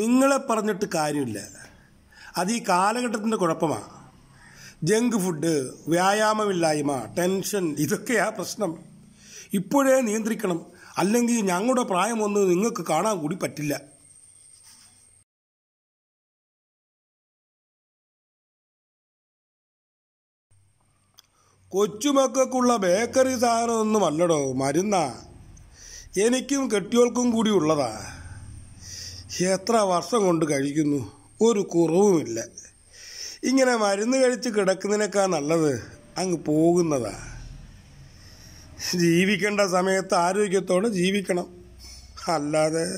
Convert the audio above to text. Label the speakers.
Speaker 1: നിങ്ങളെ പറഞ്ഞിട്ട് കാര്യമില്ല അത് ഈ കാലഘട്ടത്തിൻ്റെ കുഴപ്പമാണ് ജങ്ക് ഫുഡ് വ്യായാമമില്ലായ്മ ടെൻഷൻ ഇതൊക്കെയാ പ്രശ്നം ഇപ്പോഴേ നിയന്ത്രിക്കണം അല്ലെങ്കിൽ ഞങ്ങളുടെ പ്രായമൊന്നും നിങ്ങൾക്ക് കാണാൻ കൂടി പറ്റില്ല കൊച്ചുമക്കൾക്കുള്ള ബേക്കറി സാധനമൊന്നുമല്ലടോ മരുന്നാ എനിക്കും കെട്ടിയോൾക്കും കൂടി ഉള്ളതാ എത്ര വർഷം കൊണ്ട് കഴിക്കുന്നു ഒരു കുറവുമില്ല ഇങ്ങനെ മരുന്ന് കഴിച്ച് കിടക്കുന്നതിനേക്കാൾ നല്ലത് അങ്ങ് പോകുന്നതാ ജീവിക്കേണ്ട സമയത്ത് ആരോഗ്യത്തോടെ ജീവിക്കണം അല്ലാതെ